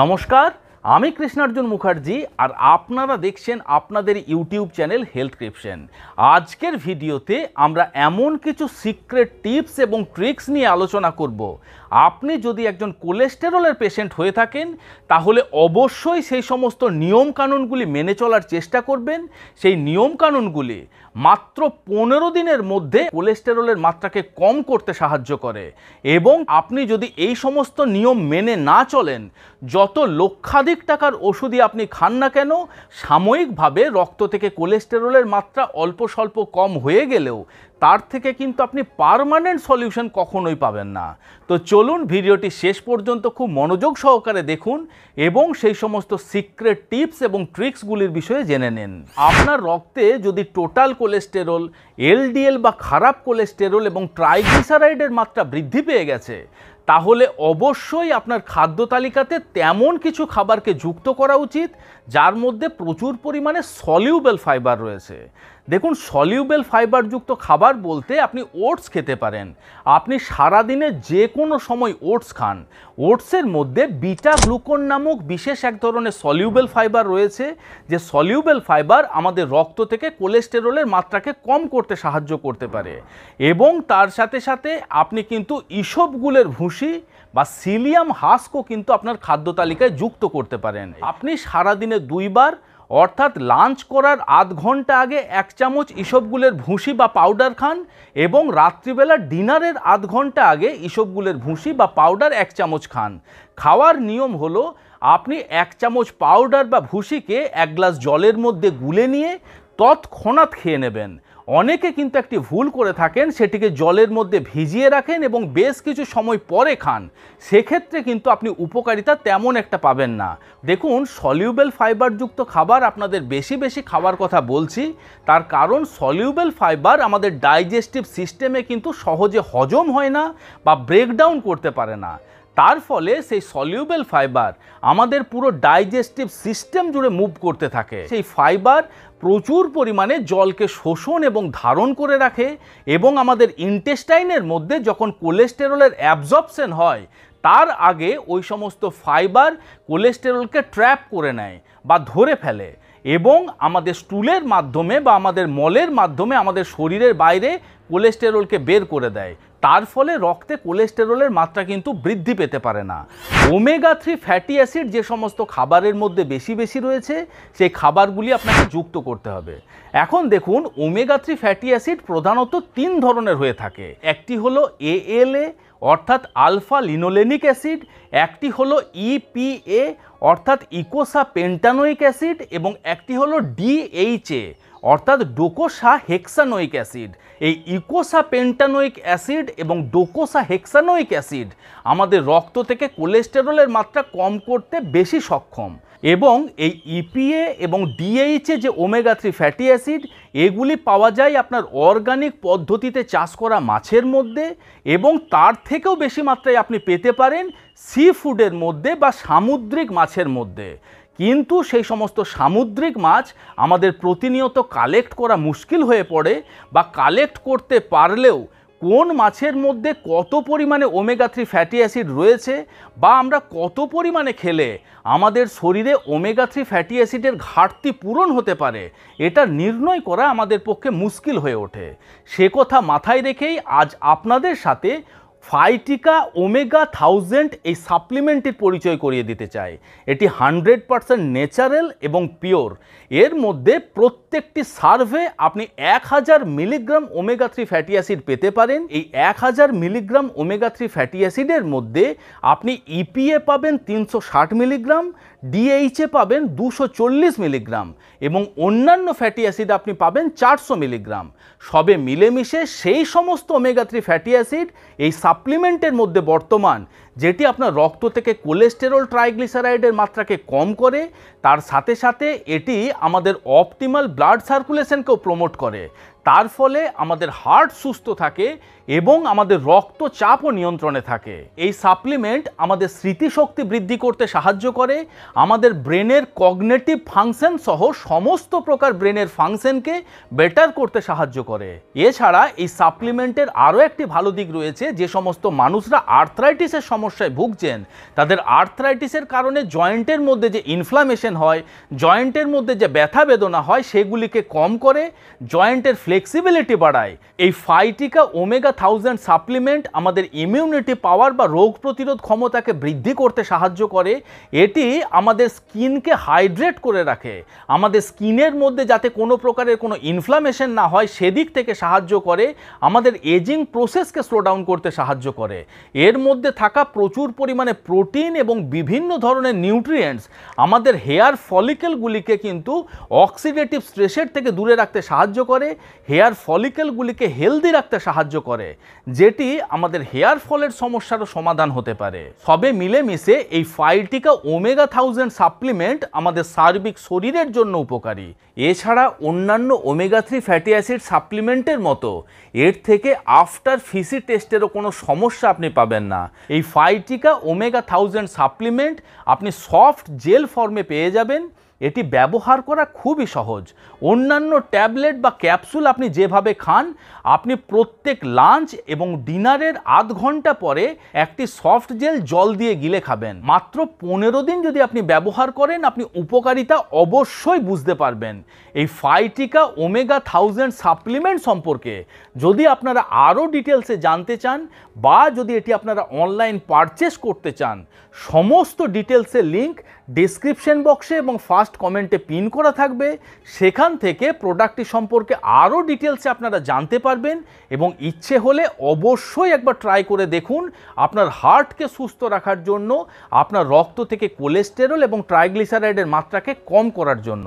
নমস্কার আমি কৃষ্ণার্জুন মুখার্জি আর আপনারা দেখছেন আপনাদের ইউটিউব চ্যানেল হেলথ ক্রিপশন আজকের ভিডিওতে আমরা এমন কিছু সিক্রেট টিপস এবং ট্রিক্স নিয়ে আলোচনা করব আপনি যদি একজন কোলেস্টেরলের পেশেন্ট হয়ে থাকেন তাহলে অবশ্যই সেই সমস্ত নিয়মকানুনগুলি মেনে চলার চেষ্টা করবেন সেই নিয়মকানুনগুলি মাত্র পনেরো দিনের মধ্যে কোলেস্টেরলের মাত্রাকে কম করতে সাহায্য করে এবং আপনি যদি এই সমস্ত নিয়ম মেনে না চলেন যত লক্ষাধিক টাকার ওষুধই আপনি খান না কেন সাময়িকভাবে রক্ত থেকে কোলেস্টেরলের মাত্রা অল্প স্বল্প কম হয়ে গেলেও তার থেকে কিন্তু আপনি পারমানেন্ট সলিউশন কখনোই পাবেন না তো চলুন ভিডিওটি শেষ পর্যন্ত খুব মনোযোগ সহকারে দেখুন এবং সেই সমস্ত সিক্রেট টিপস এবং ট্রিক্সগুলির বিষয়ে জেনে নিন আপনার রক্তে যদি টোটাল কোলেস্টেরল এলডিএল বা খারাপ কোলেস্টেরল এবং ট্রাইগ্লিসারাইডের মাত্রা বৃদ্ধি পেয়ে গেছে তাহলে অবশ্যই আপনার খাদ্য তালিকাতে তেমন কিছু খাবারকে যুক্ত করা উচিত যার মধ্যে প্রচুর পরিমাণে সলিউবেল ফাইবার রয়েছে দেখুন সলিউবেল ফাইবারযুক্ত খাবার বলতে আপনি ওটস খেতে পারেন আপনি সারাদিনে যে কোনো সময় ওটস খান ওটসের মধ্যে বিটা গ্লুকন নামক বিশেষ এক ধরনের সলিউবেল ফাইবার রয়েছে যে সলিউবেল ফাইবার আমাদের রক্ত থেকে কোলেস্টেরলের মাত্রাকে কম করতে সাহায্য করতে পারে এবং তার সাথে সাথে আপনি কিন্তু ইসবগুলের ভুসি বা সিলিয়াম হাস্কও কিন্তু আপনার খাদ্য তালিকায় যুক্ত করতে পারেন আপনি সারাদিনে দুইবার অর্থাৎ লাঞ্চ করার আধ ঘন্টা আগে এক চামচ ইসবগুলের ভুসি বা পাউডার খান এবং রাত্রিবেলা ডিনারের আধ ঘন্টা আগে ইসবগুলের ভুসি বা পাউডার এক চামচ খান খাওয়ার নিয়ম হলো আপনি এক চামচ পাউডার বা ভুসিকে এক গ্লাস জলের মধ্যে গুলে নিয়ে তৎক্ষণাৎ খেয়ে নেবেন অনেকে কিন্তু একটি ভুল করে থাকেন সেটিকে জলের মধ্যে ভিজিয়ে রাখেন এবং বেশ কিছু সময় পরে খান সেক্ষেত্রে কিন্তু আপনি উপকারিতা তেমন একটা পাবেন না দেখুন সলিউবেল ফাইবারযুক্ত খাবার আপনাদের বেশি বেশি খাওয়ার কথা বলছি তার কারণ সলিউবেল ফাইবার আমাদের ডাইজেস্টিভ সিস্টেমে কিন্তু সহজে হজম হয় না বা ব্রেকডাউন করতে পারে না তার ফলে সেই সলিউবেল ফাইবার আমাদের পুরো ডাইজেস্টিভ সিস্টেম জুড়ে মুভ করতে থাকে সেই ফাইবার প্রচুর পরিমাণে জলকে শোষণ এবং ধারণ করে রাখে এবং আমাদের ইনটেস্টাইনের মধ্যে যখন কোলেস্টেরলের অ্যাবজর্পশন হয় তার আগে ওই সমস্ত ফাইবার কোলেস্টেরলকে ট্র্যাপ করে নেয় বা ধরে ফেলে এবং আমাদের স্টুলের মাধ্যমে বা আমাদের মলের মাধ্যমে আমাদের শরীরের বাইরে কোলেস্টেরলকে বের করে দেয় তার ফলে রক্তে কোলেস্টেরলের মাত্রা কিন্তু বৃদ্ধি পেতে পারে না ওমেগা থ্রি ফ্যাটি অ্যাসিড যে সমস্ত খাবারের মধ্যে বেশি বেশি রয়েছে সেই খাবারগুলি আপনাকে যুক্ত করতে হবে এখন দেখুন ওমেগা থ্রি ফ্যাটি অ্যাসিড প্রধানত তিন ধরনের হয়ে থাকে একটি হলো এএলএ অর্থাৎ আলফা লিনোলেনিক অ্যাসিড একটি হলো ইপিএ অর্থাৎ ইকোসা পেন্টানোয়িক অ্যাসিড এবং একটি হলো ডিএইচএ অর্থাৎ ডোকোসা হেক্সানোয়িক অ্যাসিড এই ইকোসা পেন্টানোয়িক অ্যাসিড এবং ডোকোসা হেক্সানোয়িক অ্যাসিড আমাদের রক্ত থেকে কোলেস্ট কোলেস্টেরলের মাত্রা কম করতে বেশি সক্ষম এবং এই ইপিএ e এবং ডিএইচে যে ওমেগা থ্রি ফ্যাটি অ্যাসিড এগুলি পাওয়া যায় আপনার অর্গানিক পদ্ধতিতে চাষ করা মাছের মধ্যে এবং তার থেকেও বেশি মাত্রায় আপনি পেতে পারেন সি ফুডের মধ্যে বা সামুদ্রিক মাছের মধ্যে কিন্তু সেই সমস্ত সামুদ্রিক মাছ আমাদের প্রতিনিয়ত কালেক্ট করা মুশকিল হয়ে পড়ে বা কালেক্ট করতে পারলেও কোন মাছের মধ্যে কত পরিমাণে ওমেগা থ্রি ফ্যাটি অ্যাসিড রয়েছে বা আমরা কত পরিমাণে খেলে আমাদের শরীরে ওমেগা থ্রি ফ্যাটি অ্যাসিডের ঘাটতি পূরণ হতে পারে এটা নির্ণয় করা আমাদের পক্ষে মুশকিল হয়ে ওঠে সে কথা মাথায় রেখেই আজ আপনাদের সাথে ফাইটিকা ওমেগা থাউজেন্ড এই সাপ্লিমেন্টের পরিচয় করিয়ে দিতে চায় এটি হান্ড্রেড পারসেন্ট ন্যাচারাল এবং পিওর এর মধ্যে প্রত্যেকটি সার্ভে আপনি এক হাজার milligram omega three fatty acid পেতে পারেন এই এক হাজার মিলিগ্রাম ওমেগা থ্রি ফ্যাটি অ্যাসিডের মধ্যে আপনি ইপিএ পাবেন তিনশো ষাট মিলিগ্রাম ডিএইচএ পাবেন দুশো চল্লিশ মিলিগ্রাম এবং অন্যান্য ফ্যাটি অ্যাসিড আপনি পাবেন চারশো মিলিগ্রাম সবে মিলেমিশে সেই সমস্ত ওমেগা থ্রি ফ্যাটি অ্যাসিড এই সাপ্লিমেন্টের মধ্যে বর্তমান যেটি আপনার রক্ত থেকে কোলেস্টেরল ট্রাইগ্লিসারাইডের মাত্রাকে কম করে তার সাথে সাথে এটি আমাদের অপটিমাল ব্লাড সার্কুলেশনকেও প্রমোট করে তার ফলে আমাদের হার্ট সুস্থ থাকে এবং আমাদের রক্তচাপও নিয়ন্ত্রণে থাকে এই সাপ্লিমেন্ট আমাদের স্মৃতিশক্তি বৃদ্ধি করতে সাহায্য করে আমাদের ব্রেনের কগনেটিভ ফাংশন সহ সমস্ত প্রকার ব্রেনের ফাংশনকে বেটার করতে সাহায্য করে এছাড়া এই সাপ্লিমেন্টের আরও একটি ভালো দিক রয়েছে যে সমস্ত মানুষরা আর্থরাইটিসের সমস্যায় ভুগছেন তাদের আর্থরাইটিসের কারণে জয়েন্টের মধ্যে যে ইনফ্লামেশন হয় জয়েন্টের মধ্যে যে ব্যথা বেদনা হয় সেগুলিকে কম করে জয়েন্টের ফ্লেক্সিবিলিটি বাড়ায় এই ফাইটিকা ওমেগা থাউজেন্ড সাপ্লিমেন্ট আমাদের ইমিউনিটি পাওয়ার বা রোগ প্রতিরোধ ক্ষমতাকে বৃদ্ধি করতে সাহায্য করে এটি আমাদের স্কিনকে হাইড্রেট করে রাখে আমাদের স্কিনের মধ্যে যাতে কোনো প্রকারের কোনো ইনফ্লামেশন না হয় সেদিক থেকে সাহায্য করে আমাদের এজিং প্রসেসকে স্লো ডাউন করতে সাহায্য করে এর মধ্যে থাকা প্রচুর পরিমাণে প্রোটিন এবং বিভিন্ন ধরনের নিউট্রিয়েন্টস আমাদের হেয়ার ফলিকেলগুলিকে কিন্তু অক্সিডেটিভ স্ট্রেসের থেকে দূরে রাখতে সাহায্য করে হেয়ার ফলিকেলগুলিকে হেলদি রাখতে সাহায্য করে যেটি আমাদের হেয়ার ফলের সমস্যারও সমাধান হতে পারে সবে মিলেমিশে এই ফাইটিকা ওমেগা থাউজেন্ড সাপ্লিমেন্ট আমাদের সার্বিক শরীরের জন্য উপকারী এছাড়া অন্যান্য ওমেগা থ্রি ফ্যাটি অ্যাসিড সাপ্লিমেন্টের মতো এর থেকে আফটার ফিসি টেস্টেরও কোনো সমস্যা আপনি পাবেন না এই ফাইটিকা ওমেগা থাউজেন্ড সাপ্লিমেন্ট আপনি সফট জেল ফর্মে পেয়ে যাবেন এটি ব্যবহার করা খুবই সহজ অন্যান্য ট্যাবলেট বা ক্যাপসুল আপনি যেভাবে খান আপনি প্রত্যেক লাঞ্চ এবং ডিনারের আধ ঘন্টা পরে একটি সফট জেল জল দিয়ে গিলে খাবেন মাত্র পনেরো দিন যদি আপনি ব্যবহার করেন আপনি উপকারিতা অবশ্যই বুঝতে পারবেন এই ফাইটিকা ওমেগা থাউজেন্ড সাপ্লিমেন্ট সম্পর্কে যদি আপনারা আরও ডিটেলসে জানতে চান বা যদি এটি আপনারা অনলাইন পারচেস করতে চান সমস্ত ডিটেলসের লিঙ্ক ডিসক্রিপশন বক্সে এবং ফার্স্ট ফার্স্ট কমেন্টে পিন করা থাকবে সেখান থেকে প্রোডাক্টটি সম্পর্কে আরও ডিটেলসে আপনারা জানতে পারবেন এবং ইচ্ছে হলে অবশ্যই একবার ট্রাই করে দেখুন আপনার হার্টকে সুস্থ রাখার জন্য আপনার রক্ত থেকে কোলেস্টেরল এবং ট্রাইগ্লিসারাইডের মাত্রাকে কম করার জন্য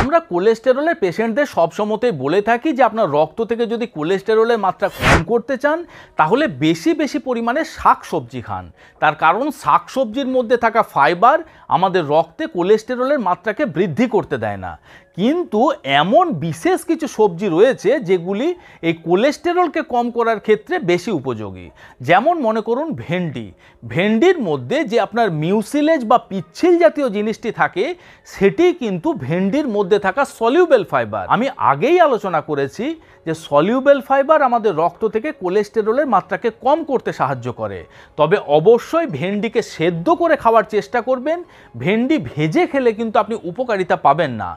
আমরা কোলেস্টেরলের পেশেন্টদের সবসময়তেই বলে থাকি যে আপনার রক্ত থেকে যদি কোলেস্টেরলের মাত্রা কম করতে চান তাহলে বেশি বেশি পরিমাণে শাক সবজি খান তার কারণ শাকসবজির মধ্যে থাকা ফাইবার আমাদের রক্তে কোলেস্টেরলের মাত্রাকে বৃদ্ধি করতে দেয় না কিন্তু এমন বিশেষ কিছু সবজি রয়েছে যেগুলি এই কোলেস্টেরলকে কম করার ক্ষেত্রে বেশি উপযোগী যেমন মনে করুন ভেন্ডি ভেন্ডির মধ্যে যে আপনার মিউসিলেজ বা পিচ্ছিল জাতীয় জিনিসটি থাকে সেটি কিন্তু ভেন্ডির মধ্যে থাকা সলিউবেল ফাইবার আমি আগেই আলোচনা করেছি যে সলিউবেল ফাইবার আমাদের রক্ত থেকে কোলেস্টেরলের মাত্রাকে কম করতে সাহায্য করে তবে অবশ্যই ভেন্ডিকে সেদ্ধ করে খাওয়ার চেষ্টা করবেন ভেন্ডি ভেজে খেলে কিন্তু আপনি উপকারিতা পাবেন না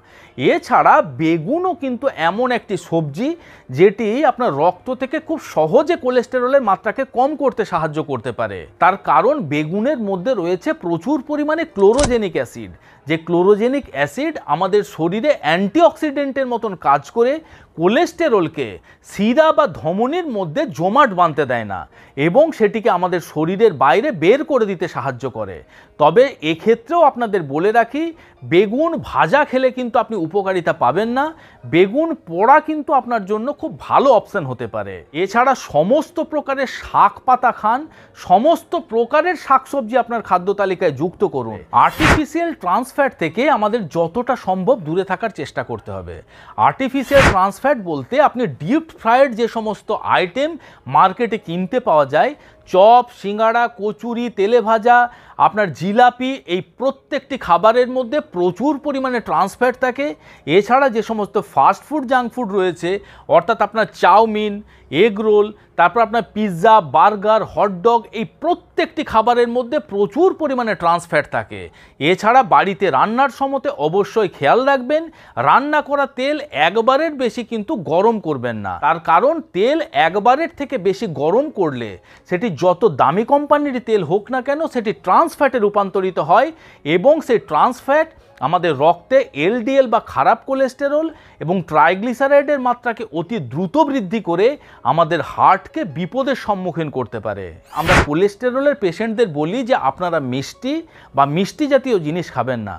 এছাড়া বেগুনও কিন্তু এমন একটি সবজি যেটি আপনার রক্ত থেকে খুব সহজে কোলেস্টেরলের মাত্রাকে কম করতে সাহায্য করতে পারে তার কারণ বেগুনের মধ্যে রয়েছে প্রচুর পরিমাণে ক্লোরোজেনিক অ্যাসিড যে ক্লোরোজেনিক অ্যাসিড আমাদের শরীরে অ্যান্টিঅক্সিডেন্টের মতন কাজ করে কোলেস্টেরলকে সিরা বা ধমনির মধ্যে জমাট বাঁধতে দেয় না এবং সেটিকে আমাদের শরীরের বাইরে বের করে দিতে সাহায্য করে তবে এক্ষেত্রেও আপনাদের বলে রাখি বেগুন ভাজা খেলে কিন্তু আপনি উপ উপকারিতা পাবেন না বেগুন পোড়া কিন্তু আপনার জন্য খুব ভালো অপশান হতে পারে এছাড়া সমস্ত প্রকারের শাক পাতা খান সমস্ত প্রকারের শাকসবজি আপনার খাদ্য তালিকায় যুক্ত করুন আর্টিফিশিয়াল ট্রান্সফ্যাট থেকে আমাদের যতটা সম্ভব দূরে থাকার চেষ্টা করতে হবে আর্টিফিশিয়াল ট্রান্সফ্যাট বলতে আপনি ডিপ ফ্রায়েড যে সমস্ত আইটেম মার্কেটে কিনতে পাওয়া যায় চপ সিঙ্গাড়া কচুরি তেলে ভাজা আপনার জিলাপি এই প্রত্যেকটি খাবারের মধ্যে প্রচুর পরিমাণে ট্রান্সফ্যাট থাকে এছাড়া যে সমস্ত ফাস্ট ফুড জাঙ্ক ফুড রয়েছে অর্থাৎ আপনার চাউমিন এগ রোল তারপর আপনার পিৎজা বার্গার হটডগ এই প্রত্যেকটি খাবারের মধ্যে প্রচুর পরিমাণে ট্রান্সফ্যাট থাকে এছাড়া বাড়িতে রান্নার সময়তে অবশ্যই খেয়াল রাখবেন রান্না করা তেল একবারের বেশি কিন্তু গরম করবেন না তার কারণ তেল একবারের থেকে বেশি গরম করলে সেটি যত দামি কোম্পানির তেল হোক না কেন সেটি ট্রান্সফ্যাটে রূপান্তরিত হয় এবং সেই ট্রান্সফ্যাট আমাদের রক্তে এলডিএল বা খারাপ কোলেস্টেরল এবং ট্রাইগ্লিসারাইডের মাত্রাকে অতি দ্রুত বৃদ্ধি করে আমাদের হার্টকে বিপদের সম্মুখীন করতে পারে আমরা কোলেস্টেরলের পেশেন্টদের বলি যে আপনারা মিষ্টি বা মিষ্টি জাতীয় জিনিস খাবেন না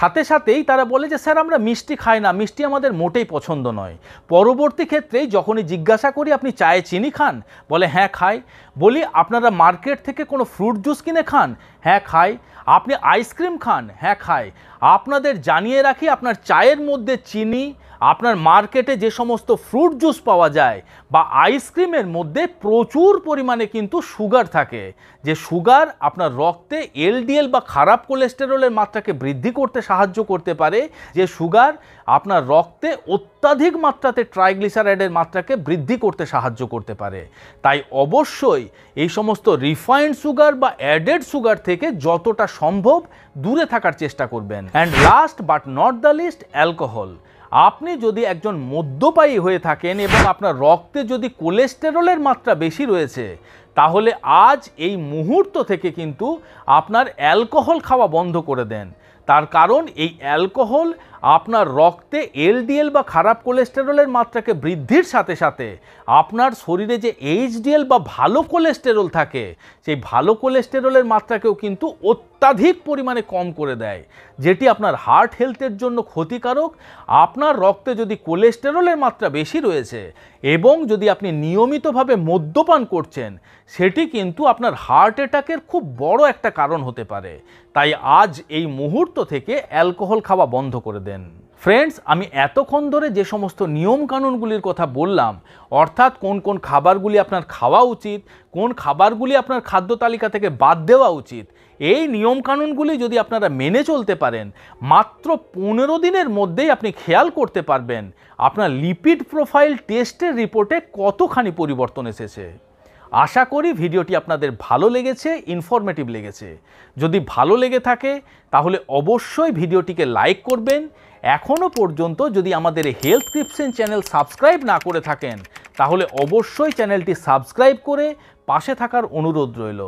সাথে সাথেই তারা বলে যে স্যার আমরা মিষ্টি খাই না মিষ্টি আমাদের মোটেই পছন্দ নয় পরবর্তী ক্ষেত্রে যখনই জিজ্ঞাসা করি আপনি চায়ে চিনি খান বলে হ্যাঁ খাই বলি আপনারা মার্কেট থেকে কোনো ফ্রুট জুস কিনে খান হ্যাঁ খাই আপনি আইসক্রিম খান হ্যাঁ খায় আপনাদের জানিয়ে রাখি আপনার চায়ের মধ্যে চিনি আপনার মার্কেটে যে সমস্ত ফ্রুট জুস পাওয়া যায় বা আইসক্রিমের মধ্যে প্রচুর পরিমাণে কিন্তু সুগার থাকে যে সুগার আপনার রক্তে এলডিএল বা খারাপ কোলেস্টেরলের মাত্রাকে বৃদ্ধি করতে সাহায্য করতে পারে যে সুগার আপনার রক্তে অত্যাধিক মাত্রাতে ট্রাইগ্লিসারাইডের মাত্রাকে বৃদ্ধি করতে সাহায্য করতে পারে তাই অবশ্যই এই সমস্ত রিফাইন্ড সুগার বা অ্যাডেড সুগার থেকে যতটা সম্ভব দূরে থাকার চেষ্টা করবেন and last but not the least alcohol আপনি যদি একজন মদ্যপায়ী হয়ে থাকেন এবং আপনার রক্তে যদি কোলেস্টেরলের মাত্রা বেশি রয়েছে তাহলে আজ এই মুহূর্ত থেকে কিন্তু আপনার অ্যালকোহল খাওয়া বন্ধ করে দেন তার কারণ এই অ্যালকোহল আপনার রক্তে এলডিএল বা খারাপ কোলেস্টেরলের মাত্রাকে বৃদ্ধির সাথে সাথে আপনার শরীরে যে এইচডিএল বা ভালো কোলেস্টেরল থাকে সেই ভালো কোলেস্টেরলের মাত্রাকেও কিন্তু অত্যাধিক পরিমাণে কম করে দেয় যেটি আপনার হার্ট হেলথের জন্য ক্ষতিকারক আপনার রক্তে যদি কোলেস্টেরলের মাত্রা বেশি রয়েছে এবং যদি আপনি নিয়মিতভাবে মদ্যপান করছেন সেটি কিন্তু আপনার হার্ট অ্যাটাকের খুব বড় একটা কারণ হতে পারে তাই আজ এই মুহূর্ত থেকে অ্যালকোহল খাওয়া বন্ধ করে দেন করলেন ফ্রেন্ডস আমি এতক্ষণ ধরে যে সমস্ত নিয়মকানুনগুলির কথা বললাম অর্থাৎ কোন কোন খাবারগুলি আপনার খাওয়া উচিত কোন খাবারগুলি আপনার খাদ্য তালিকা থেকে বাদ দেওয়া উচিত এই নিয়মকানুনগুলি যদি আপনারা মেনে চলতে পারেন মাত্র পনেরো দিনের মধ্যেই আপনি খেয়াল করতে পারবেন আপনার লিপিড প্রোফাইল টেস্টের রিপোর্টে কতখানি পরিবর্তন এসেছে আশা করি ভিডিওটি আপনাদের ভালো লেগেছে ইনফরমেটিভ লেগেছে যদি ভালো লেগে থাকে তাহলে অবশ্যই ভিডিওটিকে লাইক করবেন এখনও পর্যন্ত যদি আমাদের হেলথ ক্রিপশন চ্যানেল সাবস্ক্রাইব না করে থাকেন তাহলে অবশ্যই চ্যানেলটি সাবস্ক্রাইব করে পাশে থাকার অনুরোধ রইল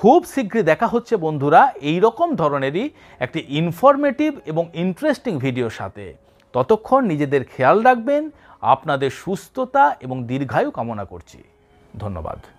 খুব শীঘ্রই দেখা হচ্ছে বন্ধুরা এই রকম ধরনেরই একটি ইনফরমেটিভ এবং ইন্টারেস্টিং ভিডিওর সাথে ততক্ষণ নিজেদের খেয়াল রাখবেন আপনাদের সুস্থতা এবং দীর্ঘায়ু কামনা করছি ধন্যবাদ